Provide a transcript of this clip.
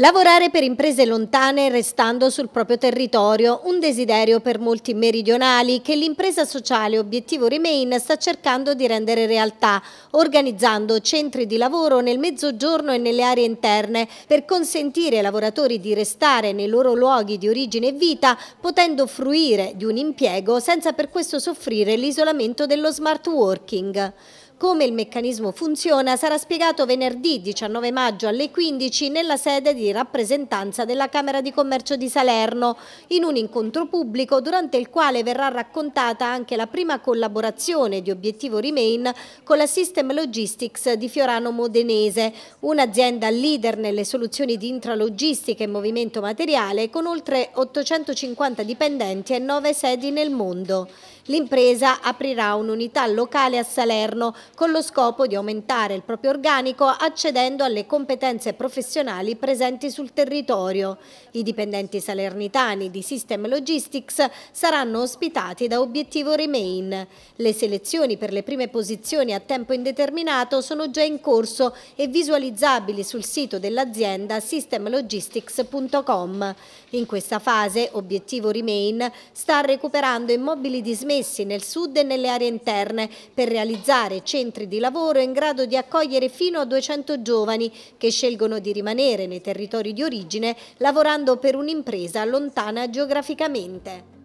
Lavorare per imprese lontane restando sul proprio territorio, un desiderio per molti meridionali che l'impresa sociale Obiettivo Remain sta cercando di rendere realtà, organizzando centri di lavoro nel mezzogiorno e nelle aree interne per consentire ai lavoratori di restare nei loro luoghi di origine e vita, potendo fruire di un impiego senza per questo soffrire l'isolamento dello smart working. Come il meccanismo funziona sarà spiegato venerdì 19 maggio alle 15 nella sede di rappresentanza della Camera di Commercio di Salerno, in un incontro pubblico durante il quale verrà raccontata anche la prima collaborazione di Obiettivo Remain con la System Logistics di Fiorano Modenese, un'azienda leader nelle soluzioni di intralogistica e movimento materiale con oltre 850 dipendenti e 9 sedi nel mondo. L'impresa aprirà un'unità locale a Salerno con lo scopo di aumentare il proprio organico accedendo alle competenze professionali presenti sul territorio. I dipendenti salernitani di System Logistics saranno ospitati da Obiettivo Remain. Le selezioni per le prime posizioni a tempo indeterminato sono già in corso e visualizzabili sul sito dell'azienda systemlogistics.com. In questa fase Obiettivo Remain sta recuperando immobili dismessi nel sud e nelle aree interne per realizzare centri centri di lavoro in grado di accogliere fino a 200 giovani che scelgono di rimanere nei territori di origine lavorando per un'impresa lontana geograficamente.